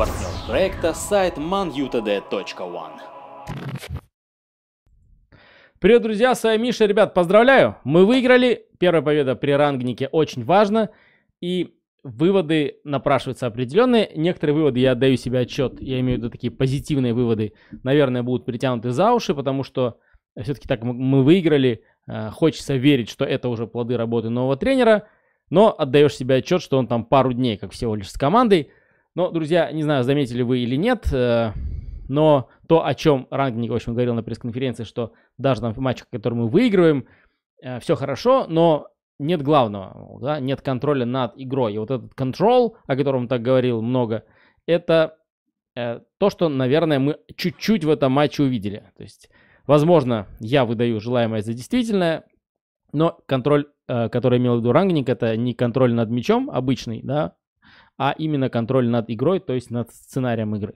партнер проекта сайт manutd.one. Привет, друзья, с вами Миша. Ребят, поздравляю, мы выиграли. Первая победа при рангнике очень важно. И выводы напрашиваются определенные. Некоторые выводы, я отдаю себе отчет, я имею в виду такие позитивные выводы, наверное, будут притянуты за уши, потому что все-таки так мы выиграли. Э, хочется верить, что это уже плоды работы нового тренера, но отдаешь себе отчет, что он там пару дней, как всего лишь с командой. Но, друзья, не знаю, заметили вы или нет, э, но то, о чем Рангник, в общем, говорил на пресс-конференции, что даже на матчах, которые мы выигрываем, э, все хорошо, но нет главного, да, нет контроля над игрой. И вот этот контрол, о котором так говорил много, это э, то, что, наверное, мы чуть-чуть в этом матче увидели. То есть, возможно, я выдаю желаемое за действительное, но контроль, который имел в виду Рангник, это не контроль над мячом обычный, да, а именно контроль над игрой, то есть над сценарием игры.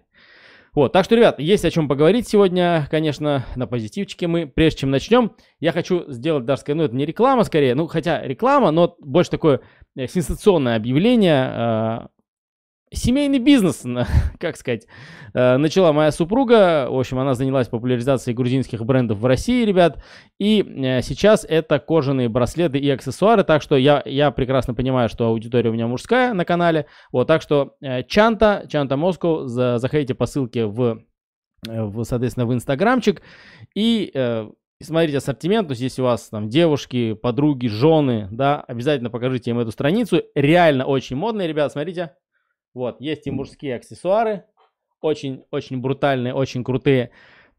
Вот, так что, ребят, есть о чем поговорить сегодня, конечно, на позитивчике мы. Прежде чем начнем, я хочу сделать даже, ну, это не реклама скорее, ну, хотя реклама, но больше такое э, сенсационное объявление. А, Семейный бизнес, как сказать, э, начала моя супруга. В общем, она занялась популяризацией грузинских брендов в России, ребят. И э, сейчас это кожаные браслеты и аксессуары. Так что я, я прекрасно понимаю, что аудитория у меня мужская на канале. Вот, так что э, Чанта, Чанта Москва, заходите по ссылке в, в соответственно, в инстаграмчик. И смотрите ассортимент, то есть если у вас там девушки, подруги, жены, да, обязательно покажите им эту страницу. Реально очень модные, ребят, смотрите. Вот, есть и мужские аксессуары, очень-очень брутальные, очень крутые.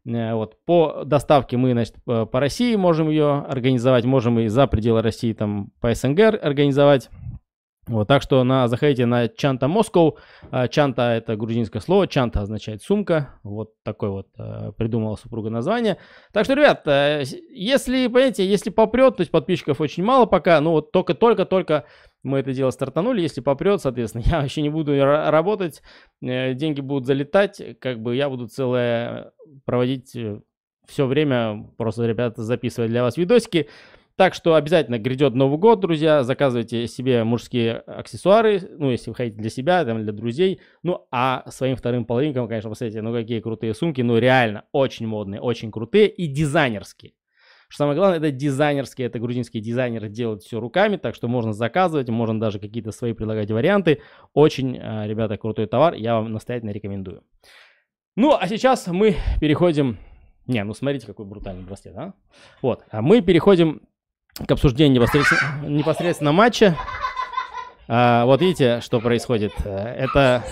Э, вот, по доставке мы, значит, э, по России можем ее организовать, можем и за пределы России, там, по СНГ организовать. Вот, так что на, заходите на Чанта Москов. А, Чанта – это грузинское слово. Чанта означает сумка. Вот такой вот э, придумала супруга название. Так что, ребят, э, если, понимаете, если попрет, то есть подписчиков очень мало пока, ну вот только-только-только мы это дело стартанули. Если попрет, соответственно, я вообще не буду работать, э, деньги будут залетать, как бы я буду целое проводить все время, просто, ребята, записывать для вас видосики. Так что обязательно грядет Новый год, друзья. Заказывайте себе мужские аксессуары, ну, если вы хотите для себя, там, для друзей. Ну, а своим вторым половинкам, конечно, посмотрите, ну, какие крутые сумки. Ну, реально, очень модные, очень крутые и дизайнерские. Что самое главное, это дизайнерские, это грузинские дизайнеры делают все руками, так что можно заказывать, можно даже какие-то свои предлагать варианты. Очень, э, ребята, крутой товар, я вам настоятельно рекомендую. Ну, а сейчас мы переходим... Не, ну смотрите, какой брутальный браслет, а? Вот, а мы переходим к обсуждению непосредственно, непосредственно матча. А, вот видите, что происходит. Э, это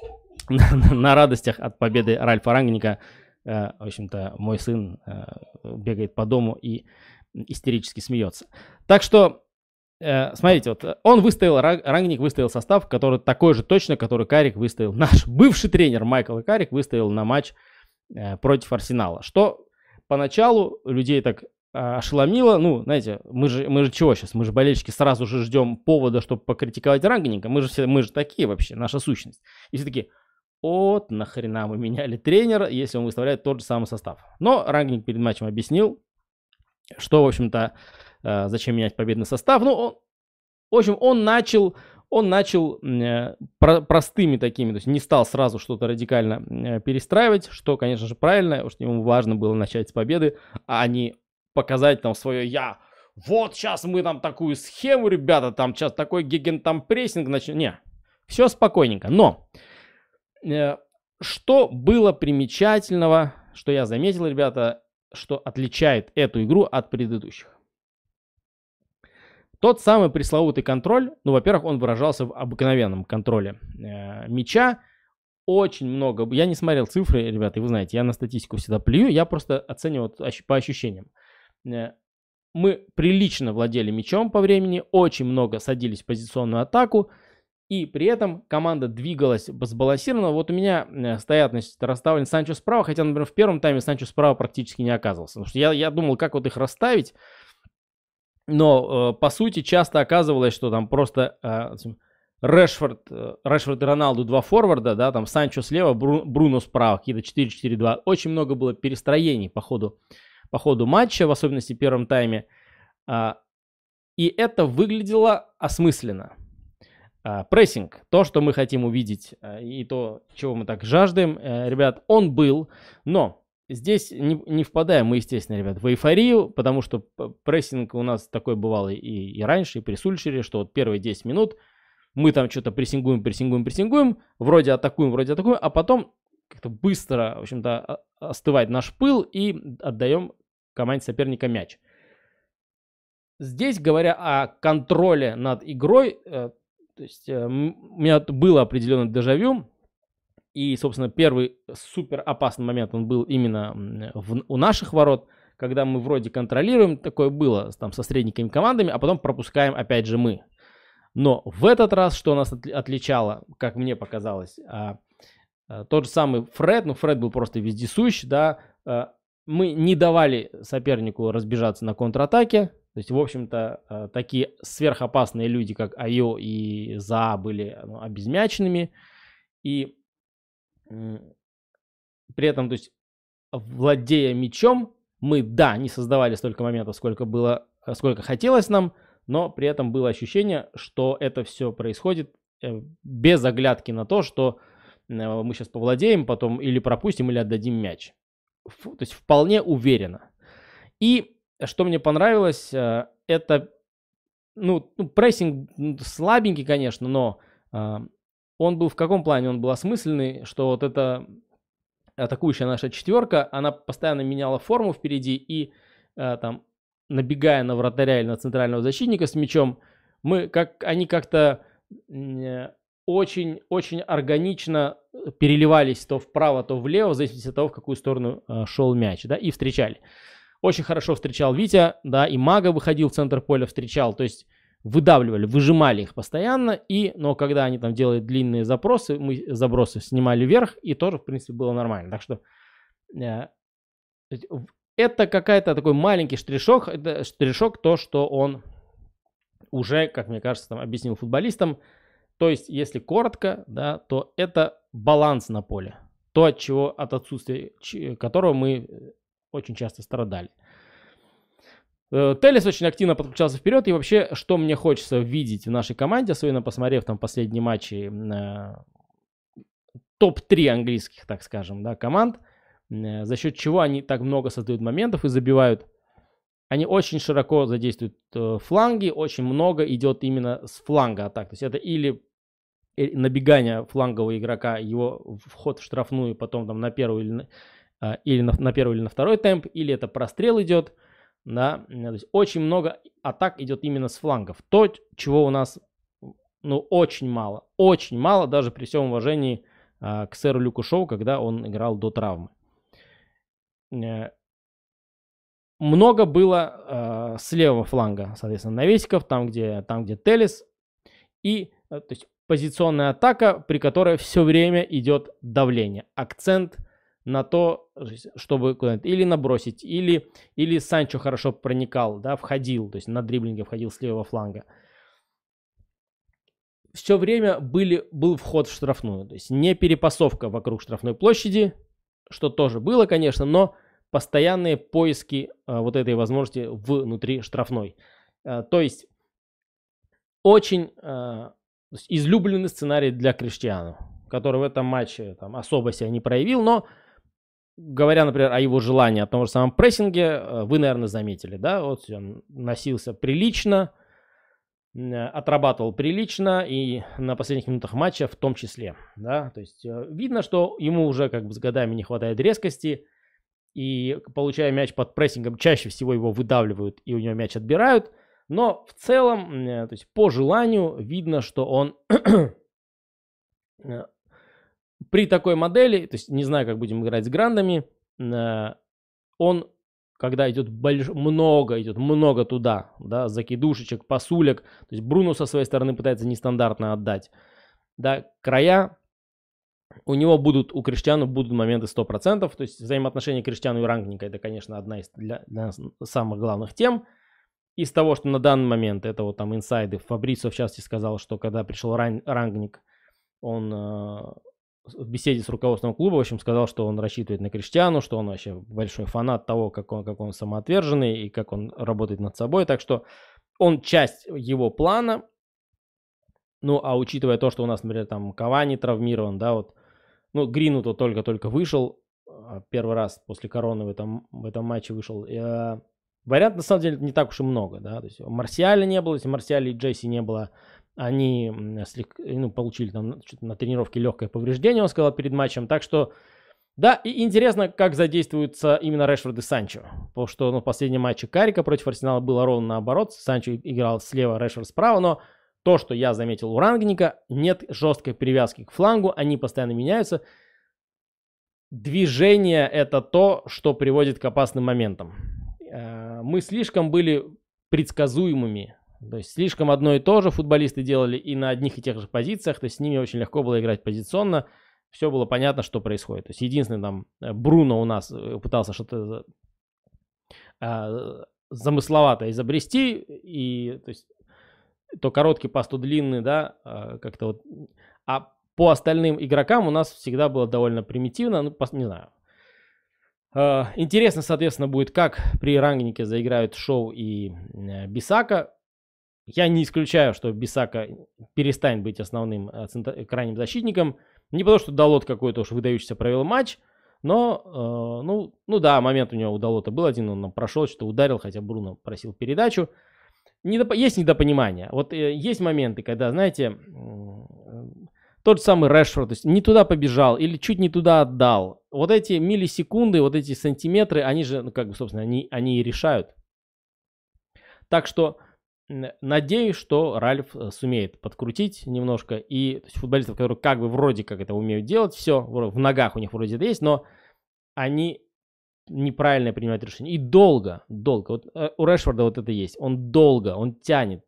на радостях от победы Ральфа Рангника, э, в общем-то, мой сын э, бегает по дому и истерически смеется. Так что, смотрите, вот он выставил, Рангник выставил состав, который такой же точно, который Карик выставил, наш бывший тренер Майкл Карик выставил на матч против Арсенала, что поначалу людей так а, ошеломило. Ну, знаете, мы же, мы же чего сейчас? Мы же болельщики сразу же ждем повода, чтобы покритиковать Рангника. Мы же все, мы же такие вообще, наша сущность. И все таки вот нахрена мы меняли тренера, если он выставляет тот же самый состав. Но Рангник перед матчем объяснил, что, в общем-то, а, зачем менять победный состав. Ну, он, в общем, он начал, он начал э, про простыми такими, то есть не стал сразу что-то радикально э, перестраивать, что, конечно же, правильно, потому что ему важно было начать с победы, а не показать там свое «я». Вот сейчас мы там такую схему, ребята, там сейчас такой гиген там прессинг начнем. Не, все спокойненько. Но э, что было примечательного, что я заметил, ребята, что отличает эту игру от предыдущих? Тот самый пресловутый контроль, ну, во-первых, он выражался в обыкновенном контроле э, мяча. Очень много. Я не смотрел цифры, ребята, и вы знаете, я на статистику всегда плюю, я просто оцениваю по ощущениям. Э, мы прилично владели мячом по времени, очень много садились в позиционную атаку, и при этом команда двигалась сбалансированно. Вот у меня э, стоят, значит, расставлен Санчо справа, хотя, например, в первом тайме Санчо справа практически не оказывался. Потому что я, я думал, как вот их расставить, но, э, по сути, часто оказывалось, что там просто э, Решфорд, э, Решфорд и Роналду два форварда, да, там Санчо слева, Бру, Бруно справа, какие-то 4-4-2. Очень много было перестроений по ходу по ходу матча, в особенности в первом тайме. А, и это выглядело осмысленно. А, прессинг, то, что мы хотим увидеть а, и то, чего мы так жаждем, э, ребят, он был, но здесь не, не впадаем мы, естественно, ребят, в эйфорию, потому что прессинг у нас такой бывал и, и раньше, и при Сульшере, что вот первые 10 минут мы там что-то прессингуем, прессингуем, прессингуем, вроде атакуем, вроде атакуем, а потом как-то быстро, в общем-то, остывает наш пыл и отдаем команде соперника мяч. Здесь, говоря о контроле над игрой, э, то есть э, у меня было определенное дежавю, и, собственно, первый супер опасный момент, он был именно в, у наших ворот, когда мы вроде контролируем, такое было там со средненькими командами, а потом пропускаем опять же мы. Но в этот раз, что нас отличало, как мне показалось, а Э, тот же самый Фред, ну Фред был просто вездесущ, да, э, мы не давали сопернику разбежаться на контратаке, то есть, в общем-то, э, такие сверхопасные люди, как Айо и За, были ну, обезмяченными, и при этом, то есть, владея мячом, мы, да, не создавали столько моментов, сколько было, сколько хотелось нам, но при этом было ощущение, что это все происходит без оглядки на то, что Э, мы сейчас повладеем, потом или пропустим, или отдадим мяч. Фу, то есть вполне уверенно. И что мне понравилось, э, это ну, ну прессинг слабенький, конечно, но э, он был в каком плане? Он был осмысленный, что вот эта атакующая наша четверка, она постоянно меняла форму впереди и э, там набегая на вратаря или на центрального защитника с мячом, мы как они как-то э, очень-очень органично э, переливались то вправо, то влево, в зависимости от того, в какую сторону э, шел мяч, да, и встречали. Очень хорошо встречал Витя, да, и Мага выходил в центр поля, встречал, то есть выдавливали, выжимали их постоянно, и, но когда они там делали длинные запросы, мы забросы снимали вверх, и тоже, в принципе, было нормально. Так что э, это какая-то такой маленький штришок, это штришок то, что он уже, как мне кажется, там объяснил футболистам, то есть, если коротко, да, то это баланс на поле. То, от чего, от отсутствия которого мы э, очень часто страдали. Э, Телес очень активно подключался вперед. И вообще, что мне хочется видеть в нашей команде, особенно посмотрев там последние матчи топ-3 английских, так скажем, да, команд, э, за счет чего они так много создают моментов и забивают – они очень широко задействуют э, фланги, очень много идет именно с фланга атак. То есть это или э, набегание флангового игрока, его вход в штрафную, потом там на первый или на, э, или на, на первый или на второй темп, или это прострел идет, да, то есть очень много атак идет именно с флангов. То, чего у нас, ну, очень мало, очень мало, даже при всем уважении э, к сэру Люку Шоу, когда он играл до травмы. Э, много было э, с левого фланга, соответственно, навесиков, там где, там, где Телес. И, э, то есть, позиционная атака, при которой все время идет давление. Акцент на то, чтобы куда-нибудь или набросить, или, или Санчо хорошо проникал, да, входил, то есть на дриблинге входил с левого фланга. Все время были, был вход в штрафную, то есть не перепасовка вокруг штрафной площади, что тоже было, конечно, но постоянные поиски а, вот этой возможности внутри штрафной. А, то есть очень а, излюбленный сценарий для Криштиану, который в этом матче там, особо себя не проявил, но говоря, например, о его желании, о том же самом прессинге, вы, наверное, заметили, да, вот он носился прилично, отрабатывал прилично и на последних минутах матча в том числе, да, то есть э, видно, что ему уже как бы с годами не хватает резкости, и получая мяч под прессингом, чаще всего его выдавливают и у него мяч отбирают. Но в целом, э, то есть по желанию, видно, что он э, при такой модели, то есть не знаю, как будем играть с грандами, э, он, когда идет больш... много, идет много туда, да, закидушечек, пасулек, то есть Бруно со своей стороны пытается нестандартно отдать, да, края у него будут, у Криштиану будут моменты 100%, то есть взаимоотношения Криштиану и Рангника, это, конечно, одна из для, для нас самых главных тем. Из того, что на данный момент, это вот там инсайды, Фабрисо, в частности, сказал, что когда пришел ран, Рангник, он э, в беседе с руководством клуба, в общем, сказал, что он рассчитывает на Криштиану, что он вообще большой фанат того, как он, как он самоотверженный и как он работает над собой, так что он часть его плана, ну, а учитывая то, что у нас, например, там Кавани травмирован, да, вот, ну, Грину то только-только вышел, а, первый раз после короны в этом, в этом матче вышел. Э, а, вариант, на самом деле, не так уж и много, да, то есть Марсиаля не было, если Марсиаля и Джесси не было, они слегка, ну, получили там на тренировке легкое повреждение, он сказал перед матчем, так что да, и интересно, как задействуются именно Решфорд и Санчо. Потому что ну, в последнем матче Карика против Арсенала было ровно наоборот. Санчо играл слева, Решфорд справа, но то, что я заметил у рангника, нет жесткой привязки к флангу, они постоянно меняются. Движение это то, что приводит к опасным моментам. Э, мы слишком были предсказуемыми. То есть слишком одно и то же футболисты делали и на одних и тех же позициях. То есть с ними очень легко было играть позиционно. Все было понятно, что происходит. То есть единственный там, э, Бруно у нас э, пытался что-то замысловато изобрести. И то есть то короткий пас, то длинный, да, а, как-то вот. А по остальным игрокам у нас всегда было довольно примитивно, ну, не знаю. А, интересно, соответственно, будет, как при рангнике заиграют Шоу и э, Бисака. Я не исключаю, что Бисака перестанет быть основным э, э, крайним защитником. Не потому, что Далот какой-то уж выдающийся провел матч, но, ну, ну да, момент у него у Далота был один, он прошел, что ударил, хотя Бруно просил передачу недоп... есть недопонимание. Вот э, есть моменты, когда, знаете, тот же самый Решфорд, то есть не туда побежал или чуть не туда отдал. Вот эти миллисекунды, вот эти сантиметры, они же, ну как бы, собственно, они, они и решают. Так что надеюсь, что Ральф э, сумеет подкрутить немножко. И футболистов, которые как бы вроде как это умеют делать, все, в ногах у них вроде это есть, но они неправильно принимать решение. И долго, долго. Вот э, у Решфорда вот это есть. Он долго, он тянет.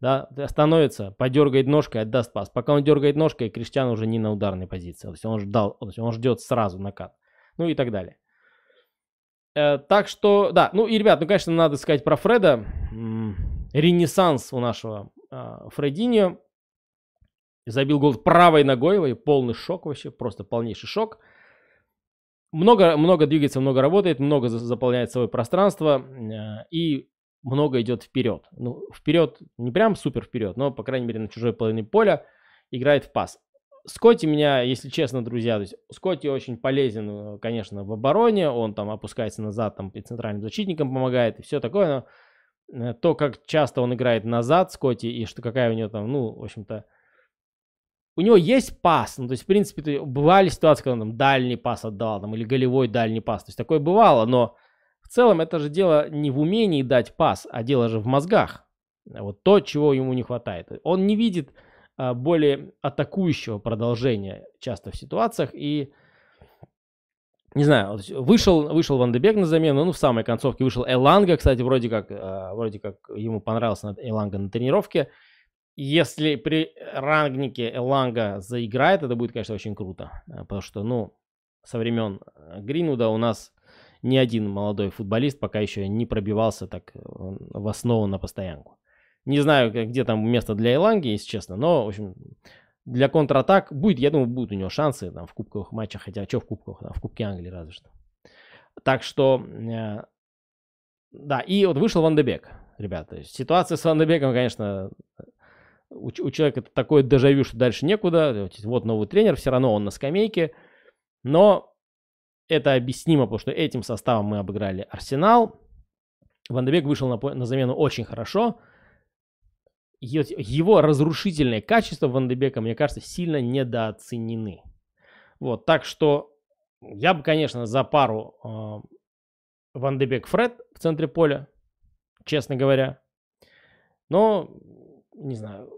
Да, остановится, подергает ножкой, отдаст пас. Пока он дергает ножкой, Криштиан уже не на ударной позиции. То есть он ждал, то есть он ждет сразу накат. Ну и так далее. Э, так что, да, ну и, ребят, ну, конечно, надо сказать про Фреда. Ренессанс у нашего э, Фрединьо. Забил гол правой ногой, полный шок вообще, просто полнейший шок много, много двигается, много работает, много заполняет свое пространство э, и много идет вперед. Ну, вперед, не прям супер вперед, но, по крайней мере, на чужой половине поля играет в пас. Скотти меня, если честно, друзья, то есть Скотти очень полезен, э, конечно, в обороне, он там опускается назад, там и центральным защитником помогает, и все такое, но э, то, как часто он играет назад Скотти, и что какая у него там, ну, в общем-то, у него есть пас, ну, то есть, в принципе, бывали ситуации, когда он там дальний пас отдавал, там, или голевой дальний пас, то есть, такое бывало, но в целом это же дело не в умении дать пас, а дело же в мозгах, вот то, чего ему не хватает. Он не видит а, более атакующего продолжения часто в ситуациях, и, не знаю, вышел, вышел Ван Дебек на замену, ну, в самой концовке вышел Эланга, кстати, вроде как, а, вроде как ему понравился Эланга на тренировке, если при рангнике Эланга заиграет, это будет, конечно, очень круто. Э, потому что, ну, со времен э, Гринвуда у нас ни один молодой футболист пока еще не пробивался так э, в основу на постоянку. Не знаю, где там место для Эланги, если честно, но, в общем, для контратак будет, я думаю, будут у него шансы там в кубковых матчах, хотя что в кубковых, там, в Кубке Англии разве что. Так что, э, да, и вот вышел Ван Дебек, ребята. Ситуация с Ван Дебеком, конечно, у, у человека такое дежавю, что дальше некуда. Вот новый тренер, все равно он на скамейке. Но это объяснимо, потому что этим составом мы обыграли Арсенал. Вандебек вышел на, на замену очень хорошо. Его разрушительные качества Вандебека, мне кажется, сильно недооценены. Вот, так что я бы, конечно, за пару э, Ван Фред в центре поля, честно говоря. Но, не знаю,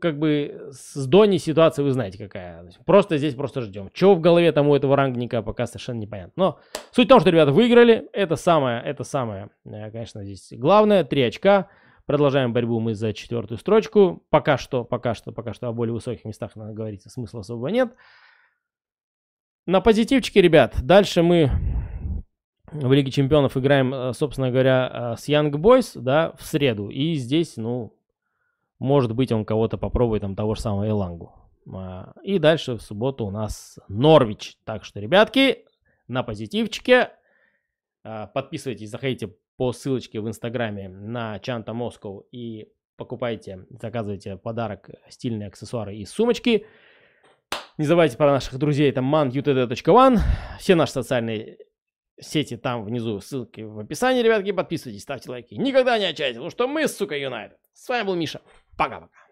как бы с Дони ситуация вы знаете какая. Просто здесь просто ждем. Чего в голове там у этого рангника, пока совершенно непонятно. Но суть в том, что ребята выиграли. Это самое, это самое, э, конечно, здесь главное. Три очка. Продолжаем борьбу мы за четвертую строчку. Пока что, пока что, пока что о более высоких местах, надо говорить, а смысла особого нет. На позитивчике, ребят, дальше мы в Лиге Чемпионов играем, э, собственно говоря, э, с Young Boys, да, в среду. И здесь, ну, может быть, он кого-то попробует, там, того же самого Элангу. А, и дальше в субботу у нас Норвич. Так что, ребятки, на позитивчике. А, подписывайтесь, заходите по ссылочке в инстаграме на Чанта Москов и покупайте, заказывайте подарок, стильные аксессуары и сумочки. Не забывайте про наших друзей, там manutd.one. Все наши социальные сети там внизу, ссылки в описании, ребятки. Подписывайтесь, ставьте лайки. Никогда не отчаивайтесь, потому что мы, сука, Юнайтед. С вами был Миша. paga, paga.